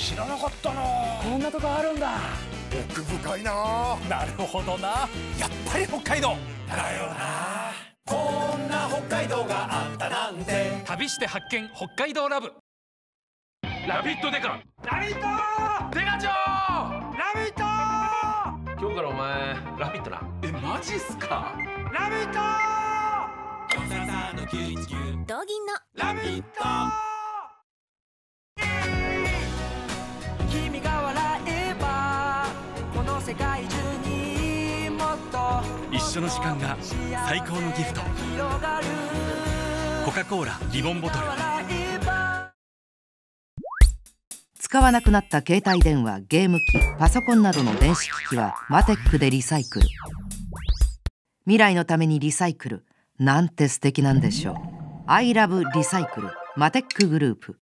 知らなかったなこんなとこあるんだ奥深いななるほどなやっぱり北海道だよなこんな北海道があったなんて旅して発見北海道ラブラビットデカラビットデカ長ラビット今日からお前ラビットなえマジっすかラビットドギンのラビット君が笑えばこの世界中にもっと一緒の時間が最高のギフトコカ・コーラリボンボトル使わなくなった携帯電話ゲーム機パソコンなどの電子機器はマテックでリサイクル未来のためにリサイクルなんて素敵なんでしょうアイラブリサイクルマテックグループ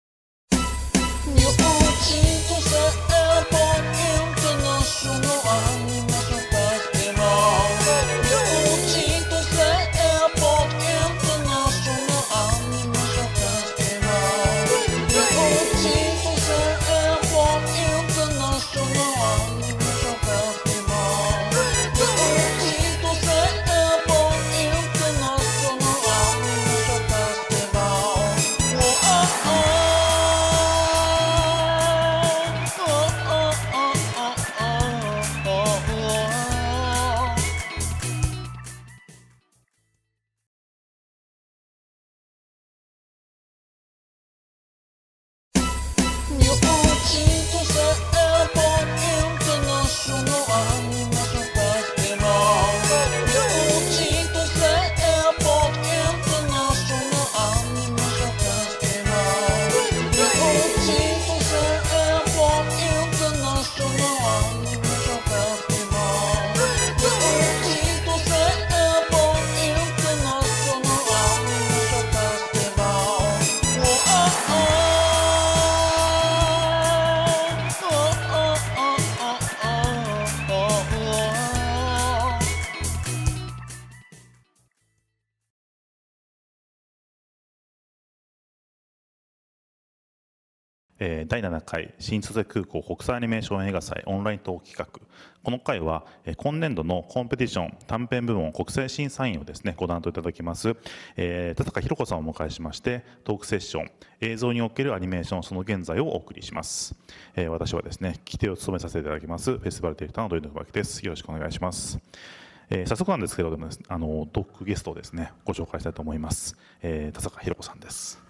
え第7回新千歳空港国際アニメーション映画祭オンライントーク企画この回は、え今年度のコンペティション短編部門国際審査員をですねご担当いただきます、え田坂弘子さんをお迎えしましてトークセッション映像におけるアニメーションその現在をお送りします、え私はですね規定を務めさせていただきますフェスティバルディレクターの土井伸明ですよろしくお願いしますえ早速なんですけれども、あのトークゲストをですねご紹介したいと思います、え田坂弘子さんです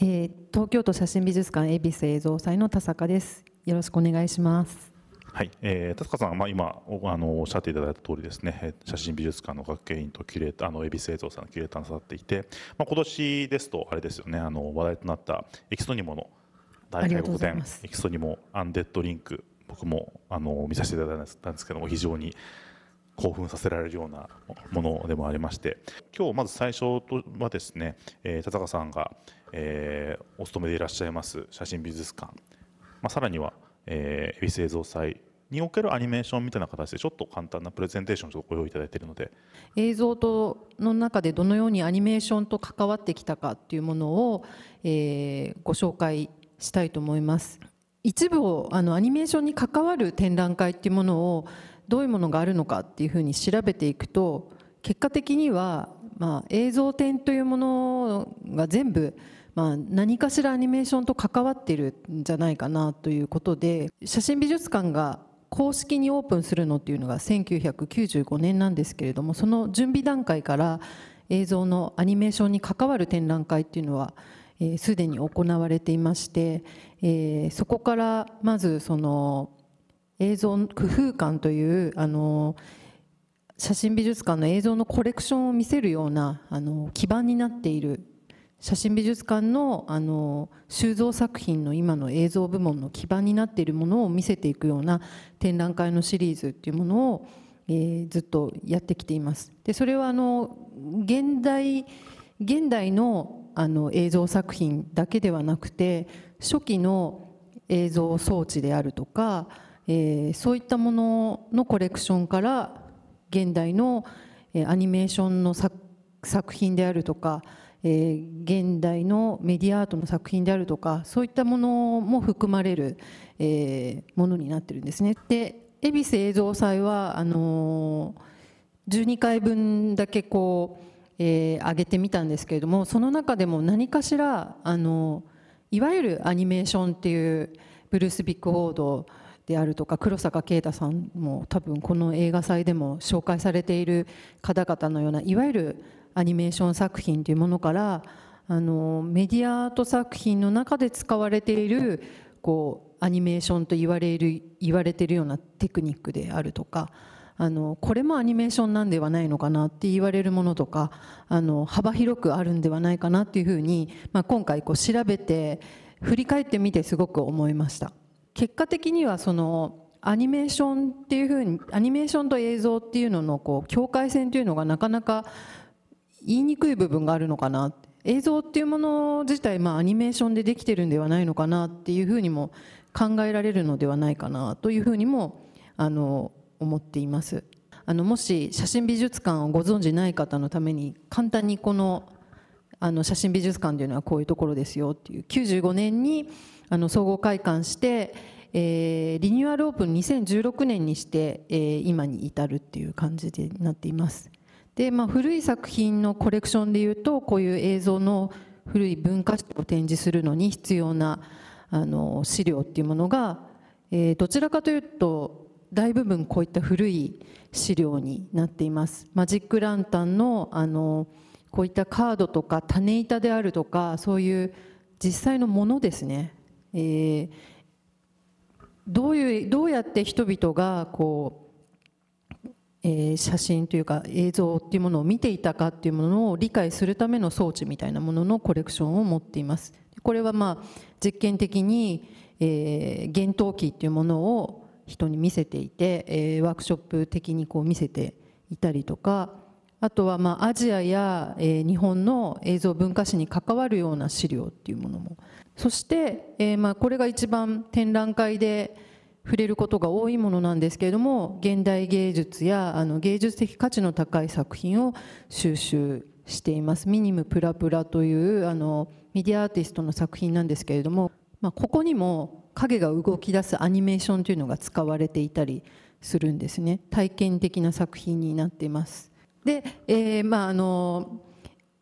えー、東京都写真美術館恵比寿映像祭の田坂です。よろしくお願いします。はい、えー、田坂さんは、まあ、今あのおっしゃっていただいた通りですね写真美術館の学芸員とキュレーターあの恵比寿映像さんのキュレーターなさっていて、まあ、今年ですとあれですよねあの話題となったエキストニモの大回国展エキストニモアンデッドリンク僕もあの見させていただいたんですけども非常に興奮させられるようなものでもありまして今日まず最初はですね、えー、田坂さんが、えー、お勤めでいらっしゃいます写真美術館、まあ、さらには、えー、恵比寿映像祭におけるアニメーションみたいな形でちょっと簡単なプレゼンテーションをご用意いただいているので映像との中でどのようにアニメーションと関わってきたかっていうものを、えー、ご紹介したいと思います一部をあのアニメーションに関わる展覧会っていうものをどういうものがあるのかっていうふうに調べていくと結果的には、まあ、映像展というものが全部、まあ、何かしらアニメーションと関わってるんじゃないかなということで写真美術館が公式にオープンするのっていうのが1995年なんですけれどもその準備段階から映像のアニメーションに関わる展覧会っていうのはすで、えー、に行われていまして、えー、そこからまずその映像工夫館というあの写真美術館の映像のコレクションを見せるようなあの基盤になっている写真美術館のあの収蔵作品の今の映像部門の基盤になっているものを見せていくような展覧会のシリーズっていうものを、えー、ずっとやってきています。でそれはあの現代現代のあの映像作品だけではなくて初期の映像装置であるとかえー、そういったもののコレクションから現代のアニメーションの作品であるとか、えー、現代のメディアアートの作品であるとかそういったものも含まれる、えー、ものになってるんですね。で恵比寿映像祭はあのー、12回分だけこう、えー、上げてみたんですけれどもその中でも何かしら、あのいわゆるアニメーションっていうブルース・ビッグフードであるとか黒坂啓太さんも多分この映画祭でも紹介されている方々のようないわゆるアニメーション作品というものからあのメディアアート作品の中で使われているこうアニメーションと言われる言われているようなテクニックであるとかあのこれもアニメーションなんではないのかなって言われるものとかあの幅広くあるんではないかなっていうふうに、まあ、今回こう調べて振り返ってみてすごく思いました。結果的にはそのアニメーションっていうふうにアニメーションと映像っていうののこう境界線というのがなかなか言いにくい部分があるのかな映像っていうもの自体、まあ、アニメーションでできてるんではないのかなっていうふうにも考えられるのではないかなというふうにもあの思っています。あのもし写真美術館をご存じない方のために簡単にこのあの写真美術館というのはこういうところですよっていう95年にあの総合開館して、えー、リニューアルオープン2016年にして、えー、今に至るっていう感じになっています。で、まあ、古い作品のコレクションでいうとこういう映像の古い文化史を展示するのに必要なあの資料っていうものが、えー、どちらかというと大部分こういった古い資料になっています。マジックランタンのあのこういったカードとか種板であるとかそういう実際のものですねえー、どういうどうやって人々がこうえー、写真というか映像っていうものを見ていたかっていうものを理解するための装置みたいなもののコレクションを持っていますこれはまあ実験的に、えー、幻灯器っていうものを人に見せていて、えー、ワークショップ的にこう見せていたりとかあとはまあアジアや、えー、日本の映像文化史に関わるような資料っていうものもそして、えー、まあこれが一番展覧会で触れることが多いものなんですけれども現代芸術やあの芸術的価値の高い作品を収集していますミニムプラプラというあのメディアアーティストの作品なんですけれども、まあ、ここにも影が動き出すアニメーションというのが使われていたりするんですね体験的な作品になっています。で、えー、まああの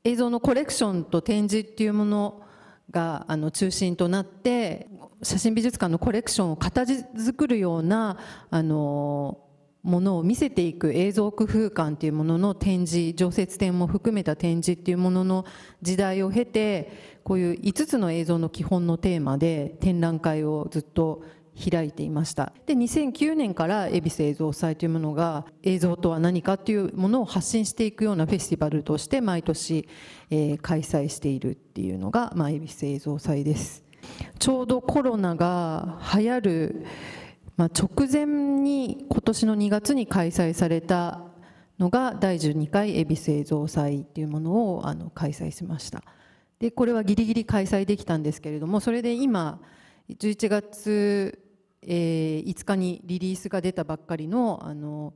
映像のコレクションと展示っていうものがあの中心となって写真美術館のコレクションを形作るようなあのものを見せていく映像工夫館というものの展示常設展も含めた展示っていうものの時代を経てこういう5つの映像の基本のテーマで展覧会をずっと開いていましたで2009年から恵比寿映像祭というものが映像とは何かというものを発信していくようなフェスティバルとして毎年、えー、開催しているっていうのが、まあ、恵比寿映像祭ですちょうどコロナが流行る、まあ、直前に今年の2月に開催されたのが第12回恵比寿映像祭っていうものをあの開催しましたでこれはギリギリ開催できたんですけれどもそれで今11月えー、5日にリリースが出たばっかりのあの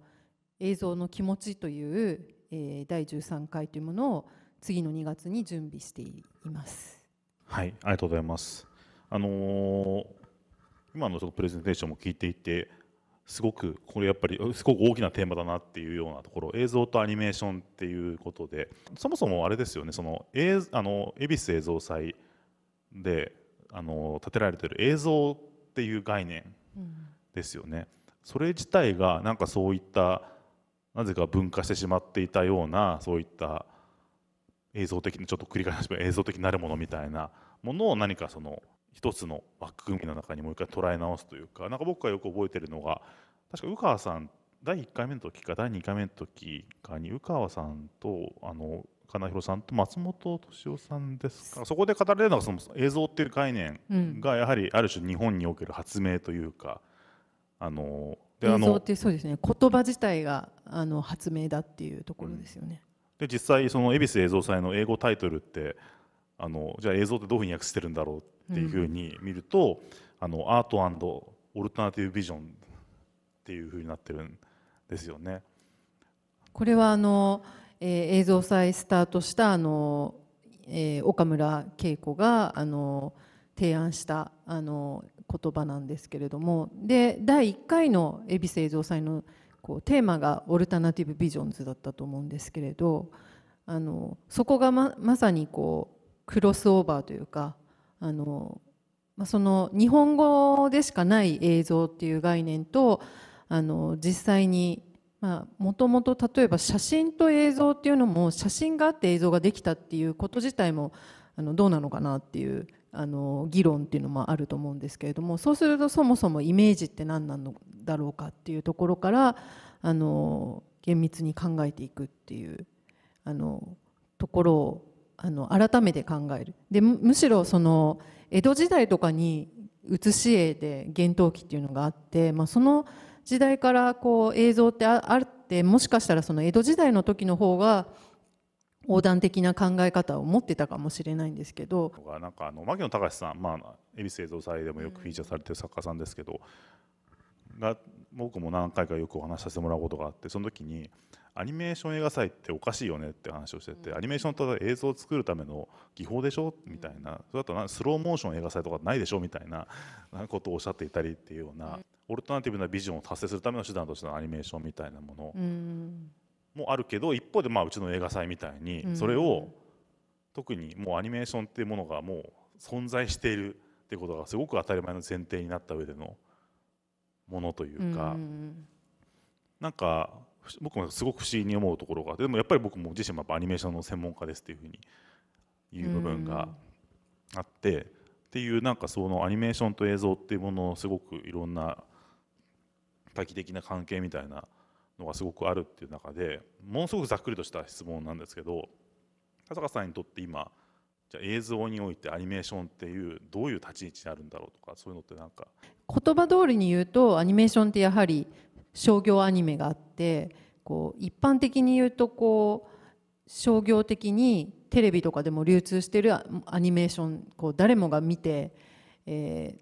映像の気持ちという、えー、第13回というものを次の2月に準備しています。はいありがとうございます。あのー、今のそのプレゼンテーションも聞いていてすごくこれやっぱりすごく大きなテーマだなっていうようなところ映像とアニメーションっていうことでそもそもあれですよねそのあの恵比寿映像祭であの建てられてる映像っていう概念ですよね。それ自体がなんかそういったなぜか分化してしまっていたようなそういった映像的にちょっと繰り返し映像的なるものみたいなものを何かその一つの枠組みの中にもう一回捉え直すというかなんか僕がよく覚えてるのが確か宇川さん第1回目の時か第2回目の時かに宇川さんとあの金弘さんと松本敏夫さんですかそこで語られるのがその映像っていう概念がやはりある種日本における発明というか、あので映像ってそうですね言葉自体があの発明だっていうところですよね。うん、で実際その恵比寿映像祭の英語タイトルってあのじゃあ映像ってどういうふうに訳してるんだろうっていうふうに見ると、うん、あのアートオルタナティブビジョンっていうふうになってるんですよね。これはあのえ映像祭スタートしたあの、え岡村恵子があの提案したあの言葉なんですけれどもで第1回の恵比寿映像祭のこうテーマが「オルタナティブ・ビジョンズ」だったと思うんですけれどあのそこがままさにこうクロスオーバーというかあの、まあ、その日本語でしかない映像っていう概念とあの実際にもともと例えば写真と映像っていうのも写真があって映像ができたっていうこと自体もあのどうなのかなっていうあの議論っていうのもあると思うんですけれどもそうするとそもそもイメージって何なのだろうかっていうところからあの厳密に考えていくっていうあのところをあの改めて考えるでむしろその江戸時代とかに写し絵で幻冬期っていうのがあって、まあ、その時代からこう映像ってあってもしかしたらその江戸時代の時の方が横断的な考え方を持ってたかもしれないんですけどなんかあの牧野隆さん、まあ、恵比寿映像祭でもよくフィーチャーされてる作家さんですけど、うん、が僕も何回かよくお話しさせてもらうことがあってその時にアニメーション映画祭っておかしいよねって話をしてて、アニメーションと映像を作るための技法でしょみたいなそれだとスローモーション映画祭とかないでしょみたいな ことをおっしゃっていたりっていうような、オルタナティブなビジョンを達成するための手段としてのアニメーションみたいなものもあるけど、一方でまあうちの映画祭みたいにそれを特にもうアニメーションっていうものがもう存在しているってことがすごく当たり前の前提になった上でのものというか、うなんか僕もすごく不思議に思うところがあってでもやっぱり僕も自身もアニメーションの専門家ですっていうふうにいう部分があって、っていうなんかそのアニメーションと映像っていうものをすごくいろんな多岐的な関係みたいなのがすごくあるっていう中でものすごくざっくりとした質問なんですけど笠坂さんにとって今じゃ映像においてアニメーションっていうどういう立ち位置にあるんだろうとかそういうのってなんか言葉通りに言うとアニメーションってやはり商業アニメがあってこう一般的に言うとこう商業的にテレビとかでも流通してるアニメーションこう誰もが見て、え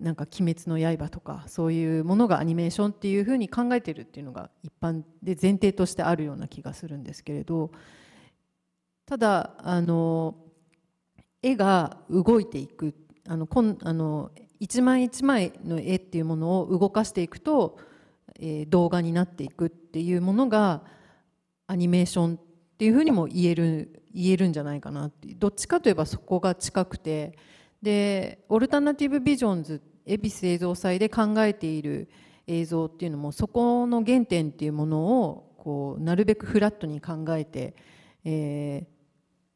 ー、なんか「鬼滅の刃」とかそういうものがアニメーションっていうふうに考えてるっていうのが一般で前提としてあるような気がするんですけれどただあの絵が動いていくあのこんあの一枚一枚の絵っていうものを動かしていくとえ動画になっていくっていうものがアニメーションっていうふうにも言える言えるんじゃないかなってどっちかといえばそこが近くてでオルタナティブビジョンズ恵比寿映像祭で考えている映像っていうのもそこの原点っていうものをこうなるべくフラットに考えて、え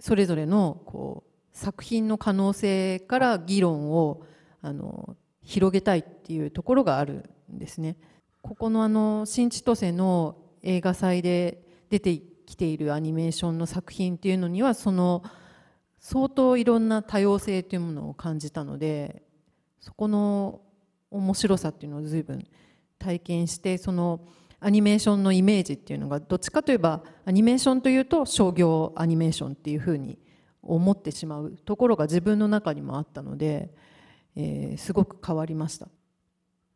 ー、それぞれのこう作品の可能性から議論をあの広げたいっていうところがあるんですね。ここのあの新千歳の映画祭で出てきているアニメーションの作品っていうのにはその相当いろんな多様性というものを感じたのでそこの面白さっていうのを随分体験してそのアニメーションのイメージっていうのがどっちかといえばアニメーションというと商業アニメーションっていうふうに思ってしまうところが自分の中にもあったので、えー、すごく変わりました。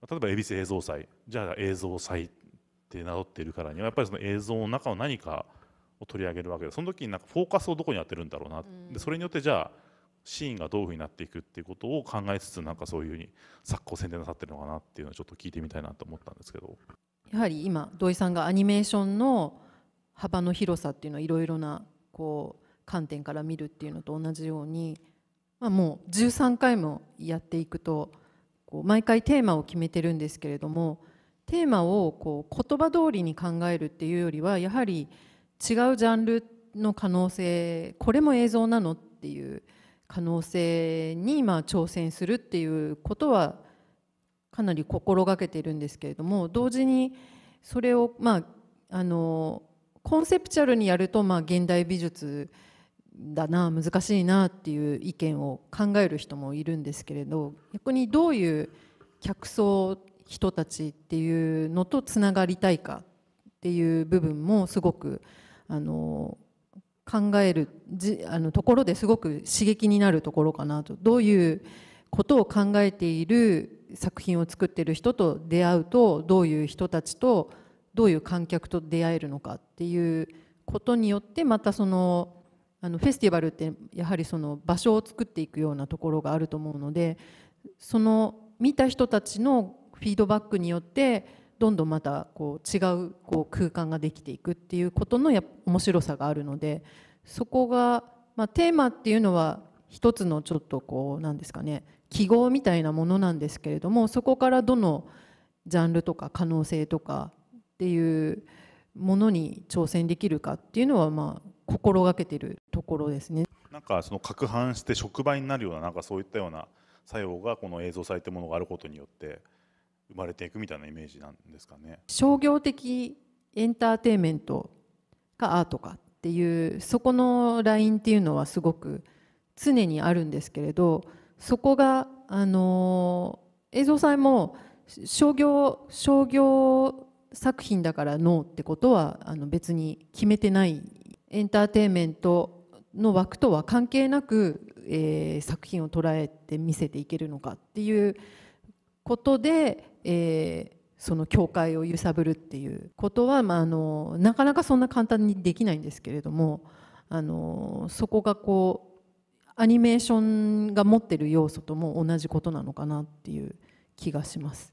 例えば恵比寿映像祭じゃあ映像祭って名乗っているからにはやっぱりその映像の中の何かを取り上げるわけでその時になんかフォーカスをどこに当てるんだろうな、でそれによってじゃあシーンがどういうふうになっていくっていうことを考えつつなんかそういうふうに作家を宣伝なさってるのかなっていうのをちょっと聞いてみたいなと思ったんですけどやはり今土井さんがアニメーションの幅の広さっていうのはいろいろなこう観点から見るっていうのと同じように、まあ、もう13回もやっていくと。こう毎回テーマを決めてるんですけれどもテーマをこう言葉通りに考えるっていうよりはやはり違うジャンルの可能性これも映像なのっていう可能性に今挑戦するっていうことはかなり心がけてるんですけれども同時にそれをまああのコンセプチュアルにやるとまあ現代美術だな難しいなっていう意見を考える人もいるんですけれど逆にどういう客層人たちっていうのとつながりたいかっていう部分もすごくあの考えるじあのところですごく刺激になるところかなとどういうことを考えている作品を作ってる人と出会うとどういう人たちとどういう観客と出会えるのかっていうことによってまたそのあのフェスティバルってやはりその場所を作っていくようなところがあると思うのでその見た人たちのフィードバックによってどんどんまたこう違うこう空間ができていくっていうことのや面白さがあるのでそこが、まあ、テーマっていうのは一つのちょっとこう何ですかね記号みたいなものなんですけれどもそこからどのジャンルとか可能性とかっていうものに挑戦できるかっていうのはまあ心がけてるところですね。なんかその攪拌して触媒になるようななんかそういったような作用がこの映像祭というものがあることによって生まれていくみたいなイメージなんですかね。商業的エンターテインメントかアートかっていうそこのラインっていうのはすごく常にあるんですけれどそこがあの映像祭も商業商業作品だからノーってことはあの別に決めてないエンターテインメントの枠とは関係なく、えー、作品を捉えて見せていけるのかっていうことで、えー、その境界を揺さぶるっていうことは、まあ、あのなかなかそんな簡単にできないんですけれどもあのそこがこうアニメーションが持ってる要素とも同じことなのかなっていう気がします。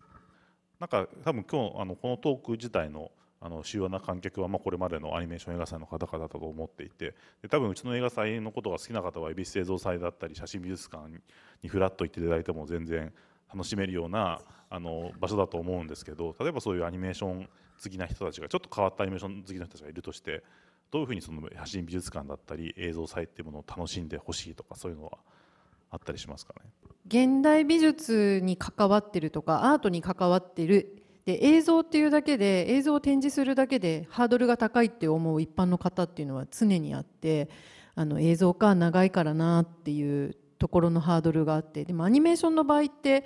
なんか多分今日あのこのトーク自体のあの主要な観客はまこれまでのアニメーション映画祭の方々だと思っていてで多分うちの映画祭のことが好きな方は恵比寿製造祭だったり写真美術館にふらっと行っていただいても全然楽しめるようなあの場所だと思うんですけど例えばそういうアニメーション好きな人たちがちょっと変わったアニメーション好きな人たちがいるとしてどういうふうにその写真美術館だったり映像祭っていうものを楽しんでほしいとかそういうのはあったりしますかね現代美術に関わってるとかアートに関わってるで映像っていうだけで映像を展示するだけでハードルが高いって思う一般の方っていうのは常にあってあの映像か長いからなっていうところのハードルがあってでもアニメーションの場合って、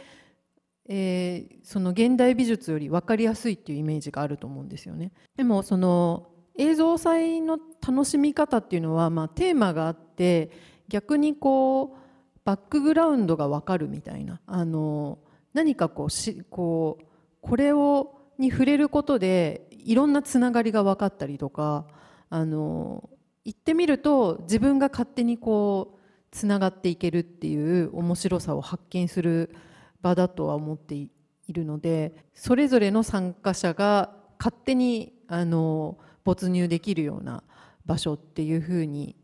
えー、その現代美術より分かりやすいっていうイメージがあると思うんですよね。でもその映像祭の楽しみ方っていうのは、まあ、テーマがあって逆にこうバックグラウンドが分かるみたいなあの何かこうしこうこれをに触れることでいろんなつながりが分かったりとかあの言ってみると自分が勝手にこうつながっていけるっていう面白さを発見する場だとは思っているのでそれぞれの参加者が勝手にあの没入できるような場所っていうふうに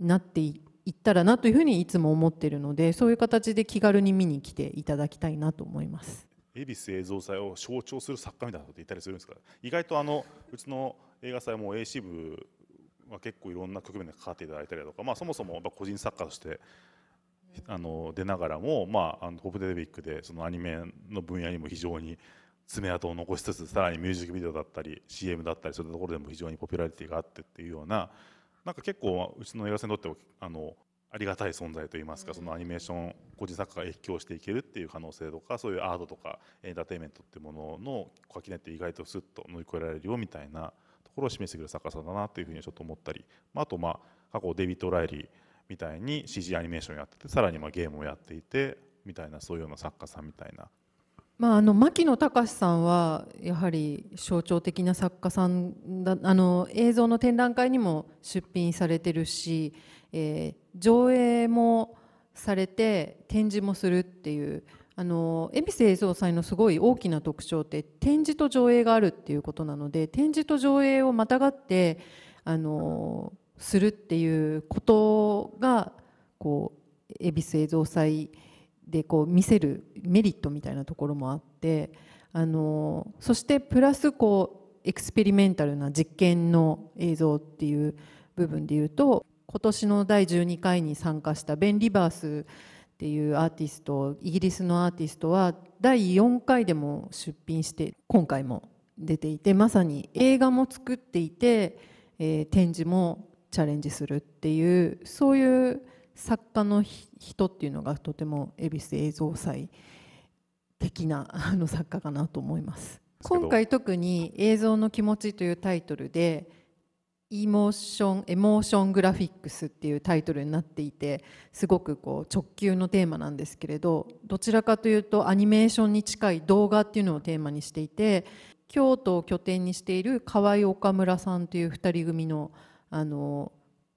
なっていったらなというふうにいつも思ってるのでそういう形で気軽に見に来ていただきたいなと思います。恵比寿映像祭を象徴する作家みたいなこと言ったりするんですか意外とあのうちの映画祭も AC 部は結構いろんな局面で関わっていただいたりだとか、まあ、そもそも個人作家としてあの出ながらも、まあ、あのポップデビックでそのアニメの分野にも非常に爪痕を残しつつさらにミュージックビデオだったり CM だったりそういうところでも非常にポピュラリティがあってっていうようななんか結構うちの映画祭にとってはあのありがたい存在といいますかそのアニメーション個人作家が影響していけるっていう可能性とかそういうアートとかエンターテインメントってものの垣根って意外とスッと乗り越えられるよみたいなところを示してくる作家さんだなというふうにちょっと思ったり、まあ、あとまあ過去デビッド・ライリーみたいに CG アニメーションやっててさらにまあゲームをやっていてみたいなそういうような作家さんみたいな。まあ、あの牧野隆さんはやはり象徴的な作家さんだあの映像の展覧会にも出品されてるし、えー、上映もされて展示もするっていうあの恵比寿映像祭のすごい大きな特徴って展示と上映があるっていうことなので展示と上映をまたがってあのするっていうことがこう恵比寿映像祭でこう見せるメリットみたいなところもあってあのそしてプラスこうエクスペリメンタルな実験の映像っていう部分でいうと今年の第12回に参加したベン・リバースっていうアーティストイギリスのアーティストは第4回でも出品して今回も出ていてまさに映画も作っていて、えー、展示もチャレンジするっていうそういう作家の人っていうのがとても恵比寿映像祭的なあの作家かなと思います。今回特に「映像の気持ち」というタイトルでイモーションエモーショングラフィックスっていうタイトルになっていてすごくこう直球のテーマなんですけれどどちらかというとアニメーションに近い動画っていうのをテーマにしていて京都を拠点にしている河合岡村さんという2人組のあの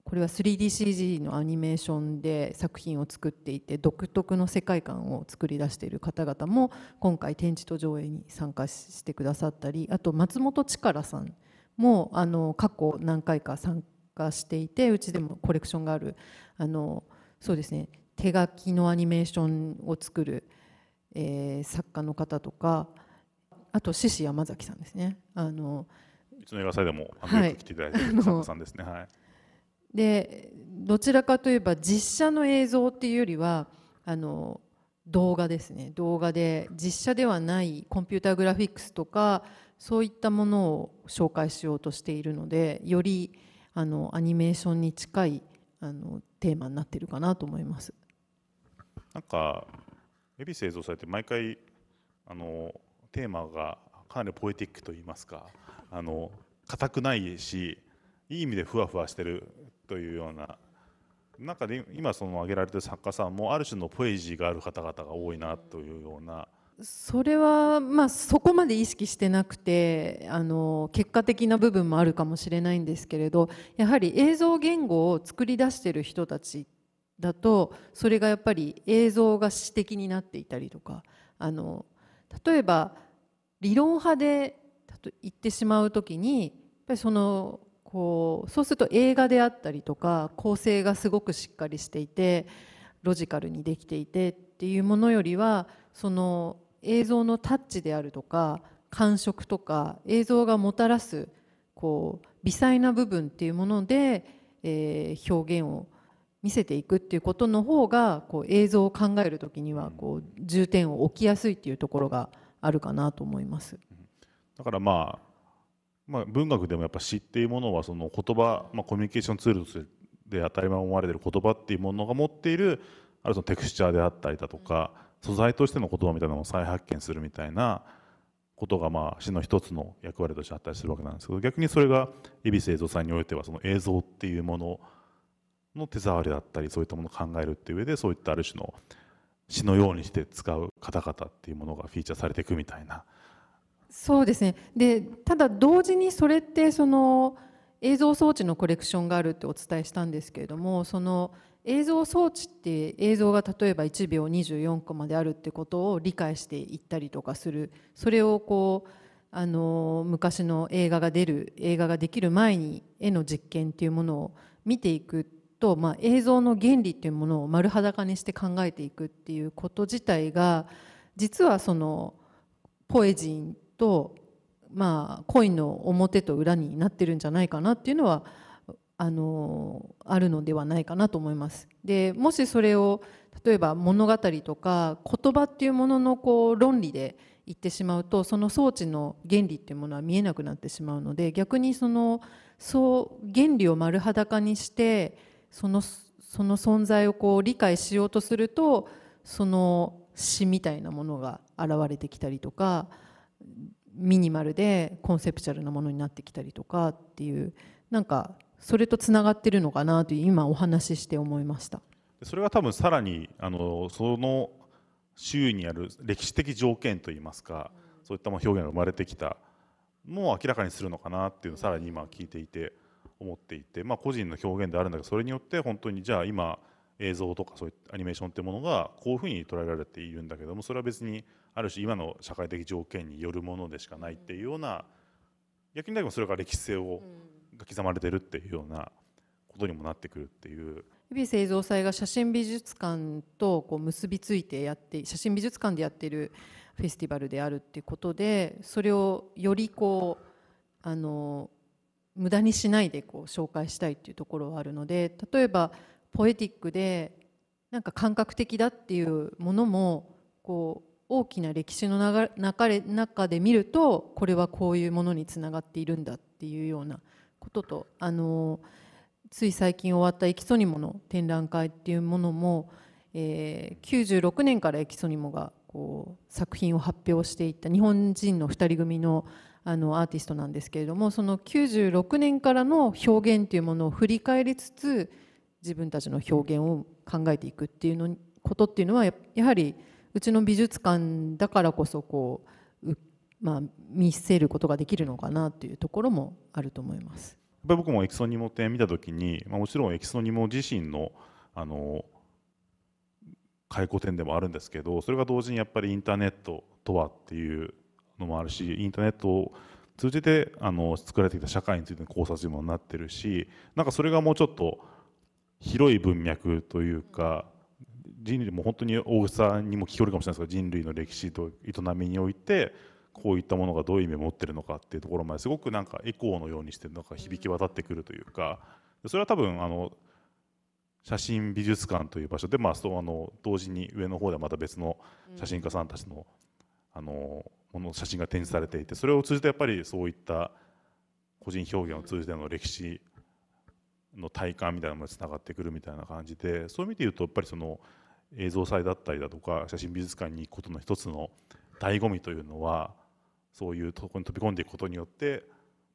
これは 3DCG のアニメーションで作品を作っていて独特の世界観を作り出している方々も今回展示と上映に参加してくださったりあと松本力さんもあの過去何回か参加していてうちでもコレクションがあるあのそうですね手書きのアニメーションを作る、えー、作家の方とかあと獅子山崎さんですねあのうちの映画祭でも来ていただいてる作家さんですね。はい、でどちらかといえば実写の映像っていうよりはあの動画ですね動画で実写ではないコンピューターグラフィックスとかそういったものを紹介しようとしているのでよりあのアニメーションに近いあのテーマになってるかなと思います。なんか恵比寿映像祭って毎回あのテーマがかなりポエティックといいますかあの硬くないしいい意味でふわふわしてるというような中で今その挙げられてる作家さんもある種のポエジーがある方々が多いなというような。それは、まあ、そこまで意識してなくてあの結果的な部分もあるかもしれないんですけれどやはり映像言語を作り出してる人たちだとそれがやっぱり映像が詩的になっていたりとかあの例えば理論派で言ってしまう時にやっぱりそのこうそうすると映画であったりとか構成がすごくしっかりしていてロジカルにできていてっていうものよりはその映像のタッチであるとか感触とか映像がもたらすこう微細な部分っていうもので、えー、表現を見せていくっていうことの方がこう映像を考える時にはこう重点を置きやすいっていうところがあるかなと思います。だからまあまあ、文学でもやっぱ詩っていうものはその言葉、まあ、コミュニケーションツールとしてで当たり前思われてる言葉っていうものが持っているあるそのテクスチャーであったりだとか、素材としての言葉みたいなのを再発見するみたいなことがまあ詩の一つの役割としてあったりするわけなんですけど逆にそれが恵比寿映像祭においてはその映像っていうものの手触りだったりそういったものを考えるっていう上でそういったある種の詩のようにして使う方々っていうものがフィーチャーされていくみたいな。そうですねでただ同時にそれってその映像装置のコレクションがあるってお伝えしたんですけれどもその映像装置って映像が例えば1秒24個まであるってことを理解していったりとかするそれをこうあの昔の映画が出る映画ができる前に絵の実験っていうものを見ていくと、まあ、映像の原理っていうものを丸裸にして考えていくっていうこと自体が実はそのポエジンと、まあ、コインの表と裏になってるんじゃないかなっていうのはあのあるのではないかなと思います。でもしそれを例えば物語とか言葉っていうもののこう論理で言ってしまうとその装置の原理っていうものは見えなくなってしまうので逆にそのそう原理を丸裸にしてそのその存在をこう理解しようとするとその詩みたいなものが現れてきたりとかミニマルでコンセプチュアルなものになってきたりとかっていうなんかそれとつながってるのかなという今お話しして思いましたそれは多分さらにあのその周囲にある歴史的条件といいますか、うん、そういった表現が生まれてきたのを明らかにするのかなっていうのをさらに今聞いていて思っていて、まあ、個人の表現であるんだけどそれによって本当にじゃあ今映像とかそういったアニメーションってものがこういうふうに捉えられているんだけどもそれは別にある種今の社会的条件によるものでしかないっていうような逆にでもそれが歴史性を、が刻まれてるっていうようなことにもなってくるっていう。日比製造祭が写真美術館とこう結びついてやって写真美術館でやってるフェスティバルであるっていうことでそれをよりこうあの無駄にしないでこう紹介したいっていうところはあるので例えばポエティックでなんか感覚的だっていうものもこう大きな歴史の流れ中で見るとこれはこういうものにつながっているんだっていうようなこととあのつい最近終わったエキソニモの展覧会っていうものも、えー、96年からエキソニモがこう作品を発表していった日本人の2人組のあのアーティストなんですけれどもその96年からの表現っていうものを振り返りつつ自分たちの表現を考えていくっていうのことっていうのはやはりうちの美術館だからこそこうまあ、見せることができるのかなというところもあると思います。やっぱり僕もエキソニモ展見た時に、まあ、もちろんエキソニモ自身のあの回顧展でもあるんですけどそれが同時にやっぱりインターネットとはっていうのもあるしインターネットを通じてあの作られてきた社会についての考察にもなってるしなんかそれがもうちょっと広い文脈というか人類も本当に大げさにも聞こえるかもしれないですが人類の歴史と営みにおいてこういったものがどういう意味を持ってるのかっていうところまですごくなんかエコーのようにしてなんか響き渡ってくるというかそれは多分あの写真美術館という場所で、まあ、そあの同時に上の方ではまた別の写真家さんたちの,、あのもの写真が展示されていてそれを通じてやっぱりそういった個人表現を通じての歴史の体感みたいなものにつながってくるみたいな感じでそういう意味で言うとやっぱりその映像祭だったりだとか写真美術館に行くことの一つの醍醐味というのはそういうとこに飛び込んでいくことによって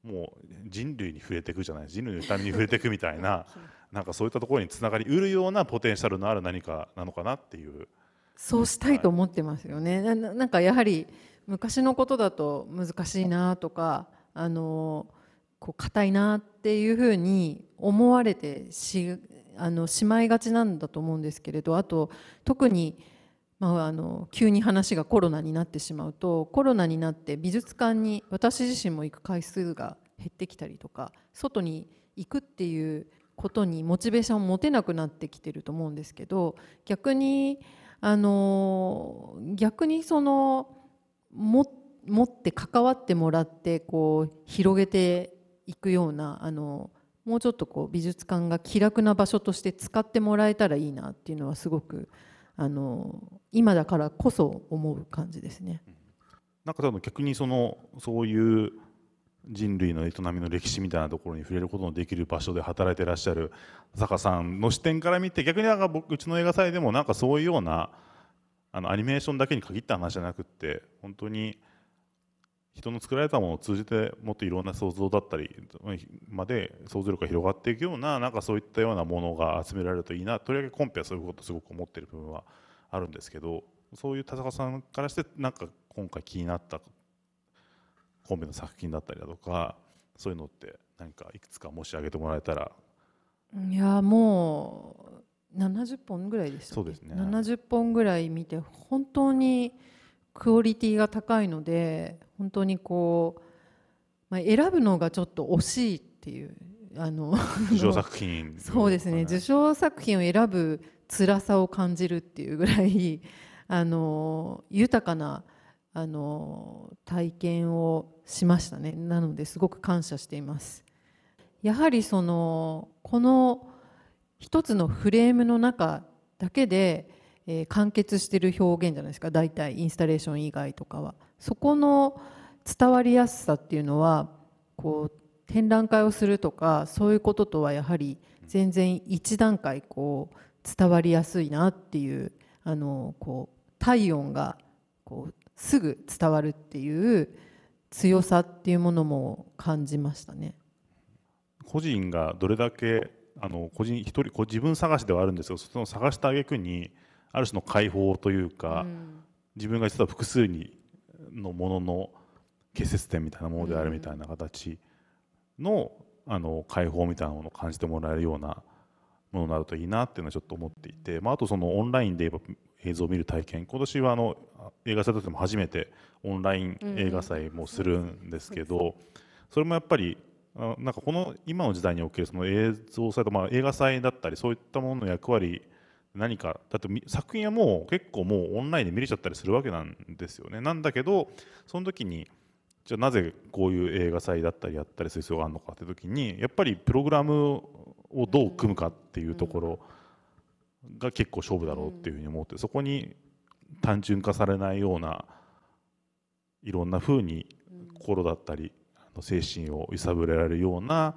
もう人類に増えていくじゃない人類の痛みに触れていくみたいな なんかそういったところにつながりうるようなポテンシャルのある何かなのかなっていうそうしたいと思ってますよね、はい、なんかやはり昔のことだと難しいなとかあのこう硬いなっていうふうに思われてしあのしまいがちなんだと思うんですけれどあと特にまあ、あの急に話がコロナになってしまうとコロナになって美術館に私自身も行く回数が減ってきたりとか外に行くっていうことにモチベーションを持てなくなってきてると思うんですけど逆にあの逆にその持って関わってもらってこう広げていくようなあのもうちょっとこう美術館が気楽な場所として使ってもらえたらいいなっていうのはすごく思います。あの今だからこそ思う感じですね。なんか多分逆にそのそういう人類の営みの歴史みたいなところに触れることのできる場所で働いてらっしゃる坂さんの視点から見て逆になんか僕うちの映画祭でもなんかそういうようなあのアニメーションだけに限った話じゃなくって本当に。人の作られたものを通じてもっといろんな想像だったりまで想像力が広がっていくようななんかそういったようなものが集められるといいなとりわけコンペはそういうことすごく思っている部分はあるんですけどそういう田坂さんからしてなんか今回気になったコンペの作品だったりだとかそういうのって何かいくつか申し上げてもらえたらいやもう70本ぐらいでしたそうですね70本ぐらい見て本当に。クオリティが高いので本当にこう、まあ、選ぶのがちょっと惜しいっていうあの受賞作品、そうですね受賞作品を選ぶ辛さを感じるっていうぐらい あの豊かなあの体験をしましたねなのですごく感謝していますやはりそのこの一つのフレームの中だけでえー、完結してる表現じゃないですか大体インスタレーション以外とかは。そこの伝わりやすさっていうのはこう展覧会をするとかそういうこととはやはり全然一段階こう伝わりやすいなっていうあのこう体温がこうすぐ伝わるっていう強さっていうものも感じましたね。個人がどれだけあの個人一人こう自分探しではあるんですよその探した挙句にある種の解放というか、自分が実は複数にのものの結節点みたいなものであるみたいな形の,、あの解放みたいなものを感じてもらえるようなものになるといいなっていうのはちょっと思っていて、まあ、あとそのオンラインで言えば映像を見る体験今年はあの映画祭としても初めてオンライン映画祭もするんですけど、それもやっぱりなんかこの今の時代におけるその映像祭と、まあ、映画祭だったりそういったものの役割何かだって作品はもう結構もうオンラインで見れちゃったりするわけなんですよねなんだけどその時にじゃあなぜこういう映画祭だったりやったりする必要があるのかって時にやっぱりプログラムをどう組むかっていうところが結構勝負だろうっていうふうに思ってそこに単純化されないようないろんなふうに心だったり精神を揺さぶられるような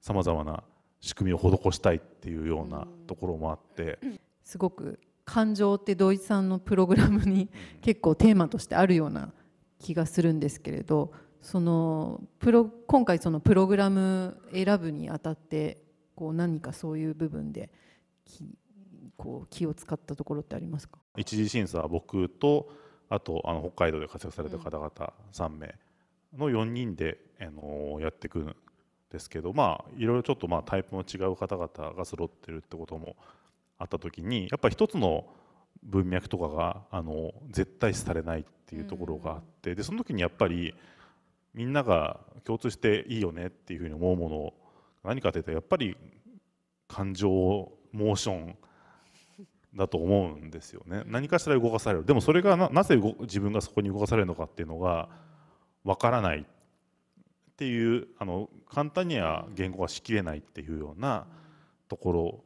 さまざまな仕組みを施したいっていうようなところもあってすごく感情って土井さんのプログラムに結構テーマとしてあるような気がするんですけれどそのプロ今回そのプログラム選ぶにあたってこう何かそういう部分でこう気を使ったところってありますか一次審査は僕とあとあの北海道で活躍された方々3名の4人で、あのやっていくんですけどまあいろいろちょっとまあタイプの違う方々が揃ってるってこともあった時にやっぱり一つの文脈とかがあの絶対視されないっていうところがあって、でその時にやっぱりみんなが共通していいよねっていうふうに思うもの何かというとやっぱり感情モーションだと思うんですよね何かしら動かされるでもそれがなぜ自分がそこに動かされるのかっていうのがわからないっていうあの簡単には言語がしきれないっていうようなところ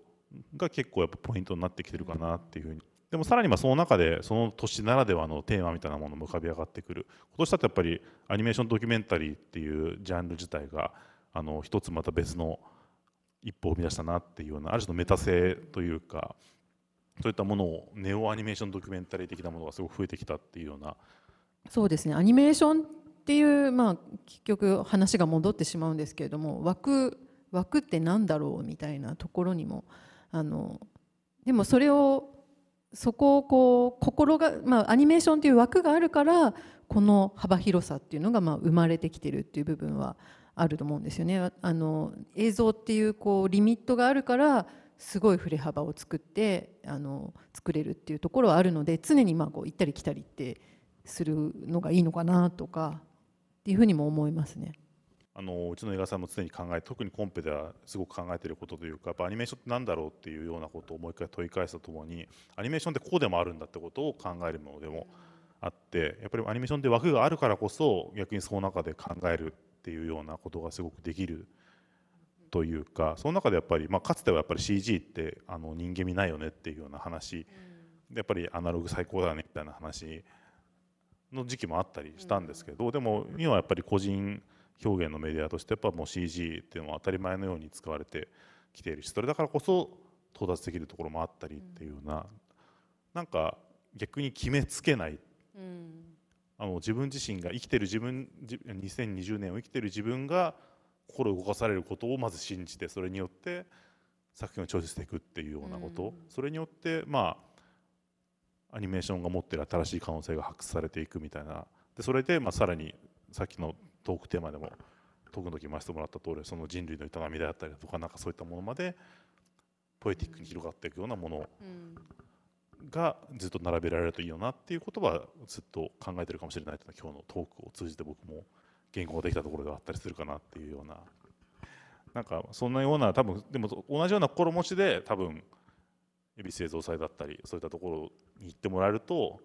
が結構やっぱポイントになってきてるかなっていうふうにでもさらにまその中でその年ならではのテーマみたいなものも浮かび上がってくる今年だとやっぱりアニメーションドキュメンタリーっていうジャンル自体があの一つまた別の一歩を生み出したなっていうようなある種のメタ性というかそういったものをネオアニメーションドキュメンタリー的なものがすごく増えてきたっていうようなそうですねアニメーションっていうまあ結局話が戻ってしまうんですけれども枠枠って何だろうみたいなところにも。あのでもそれをそこをこう心が、まあ、アニメーションという枠があるからこの幅広さっていうのがまあ生まれてきてるっていう部分はあると思うんですよね。あの映像っていうこうリミットがあるからすごい振れ幅を作ってあの作れるっていうところはあるので常にまあこう行ったり来たりってするのがいいのかなとかっていうふうにも思いますね。あのうちの映画さんも常に考え特にコンペではすごく考えていることというかやっぱアニメーションって何だろうっていうようなことをもう一回問い返すとともにアニメーションってこうでもあるんだってことを考えるものでもあってやっぱりアニメーションって枠があるからこそ逆にその中で考えるっていうようなことがすごくできるというかその中でやっぱり、まあ、かつてはやっぱり CG ってあの人間味ないよねっていうような話やっぱりアナログ最高だねみたいな話の時期もあったりしたんですけどでも今はやっぱり個人表現のメディアとしてやっぱもう CG っていうのは当たり前のように使われてきているしそれだからこそ到達できるところもあったりっていうような、なんか逆に決めつけない、あの自分自身が生きてる自分2020年を生きてる自分が心動かされることをまず信じてそれによって作品を調整していくっていうようなこと、それによってまあアニメーションが持ってる新しい可能性が発掘されていくみたいなでそれでまあさらにさっきのトークテーマでもトークの時に回してもらった通りその人類の営みであったりとかなんかそういったものまでポエティックに広がっていくようなものがずっと並べられるといいよなっていうことはずっと考えてるかもしれないというのは今日のトークを通じて僕も言語ができたところではあったりするかなっていうようななんかそんなような多分でも同じような心持ちで多分恵比製造祭だったりそういったところに行ってもらえると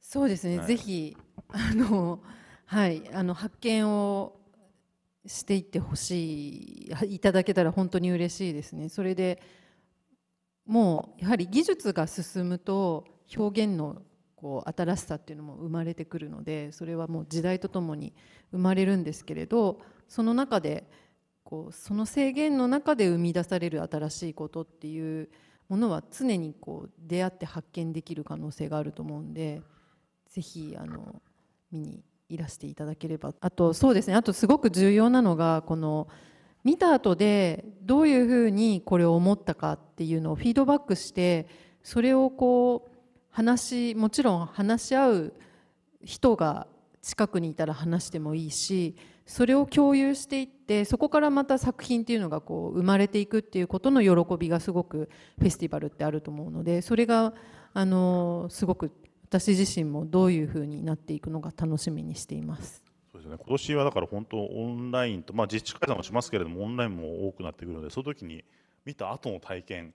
そうですね、ぜひあのはいあの発見をしていってほしいいただけたら本当に嬉しいですねそれでもうやはり技術が進むと表現のこう新しさっていうのも生まれてくるのでそれはもう時代とともに生まれるんですけれどその中でこうその制限の中で生み出される新しいことっていうものは常にこう出会って発見できる可能性があると思うんで是非あの見にいらしていただければあとそうですねあとすごく重要なのがこの見た後でどういうふうにこれを思ったかっていうのをフィードバックしてそれをこう話もちろん話し合う人が近くにいたら話してもいいしそれを共有していってそこからまた作品っていうのがこう生まれていくっていうことの喜びがすごくフェスティバルってあると思うのでそれがあのすごく私自身もどういうふうになっていくのか楽しみにしています。そうですね、今年はだから本当オンラインと、まあ、実地開催もしますけれどもオンラインも多くなってくるのでその時に見た後の体験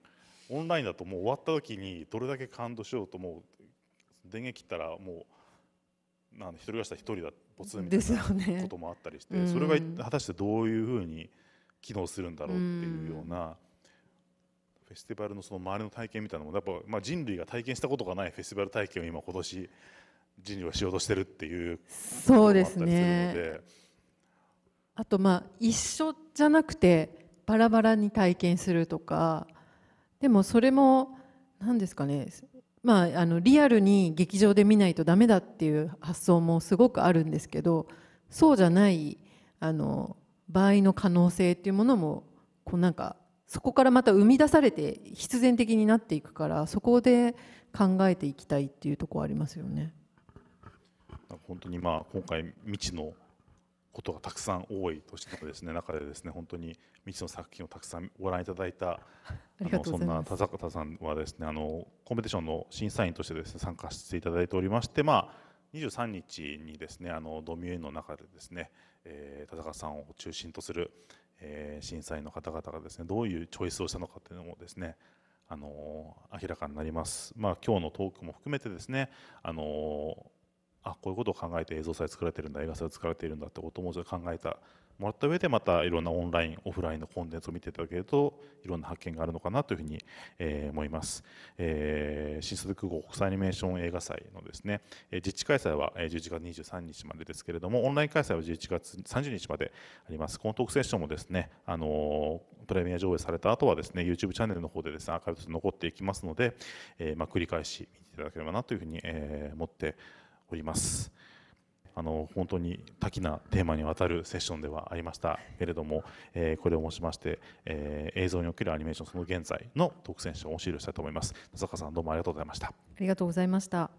オンラインだともう終わった時にどれだけ感動しようともう電源切ったらもう一人暮らしだ一人だぽつ んみたいなこともあったりして、ね、それが果たしてどういうふうに機能するんだろうっていうような。うフェスティバルのその周りの体験みたいなのもやっぱ、まあ、人類が体験したことがないフェスティバル体験を今今年人類はしようとしてるっていうそうですねあとまあ一緒じゃなくてバラバラに体験するとかでもそれも何ですかねまあ、あのリアルに劇場で見ないとダメだっていう発想もすごくあるんですけどそうじゃないあの場合の可能性っていうものもこうなんかそこからまた生み出されて必然的になっていくからそこで考えていきたいっていうとこありますよね。本当にまあ今回未知のことがたくさん多い年のですね中でですね本当に未知の作品をたくさんご覧いただいた あのそんな田坂田さんはですねあのコンペティションの審査員としてですね参加していただいておりましてまあ23日にですねあのドミュエンの中でですね、え田坂さんを中心とする、えー、査員の方々がですねどういうチョイスをしたのかというのもですねあの明らかになります、まあ、今日のトークも含めてですねあのあこういうことを考えて映像祭作られてるんだ映画祭作られているんだってことも考えたもらった上でまたいろんなオンラインオフラインのコンテンツを見ていただけるといろんな発見があるのかなというふうに、えー、思います、えー、新宿空港国際アニメーション映画祭のですね、えー、実地開催は11月23日までですけれどもオンライン開催は11月30日までありますこのトークセッションもですねあのプレミア上映された後はですね YouTube チャンネルの方でですねアーカイブと残っていきますので、えー、まあ繰り返し見ていただければなというふうに、えー、思っております。あの本当に多岐なテーマにわたるセッションではありましたけれども、えー、これを申しまして、えー、映像におけるアニメーションその現在の特選賞を終了したいと思います。田坂さんどうもありがとうございました。ありがとうございました。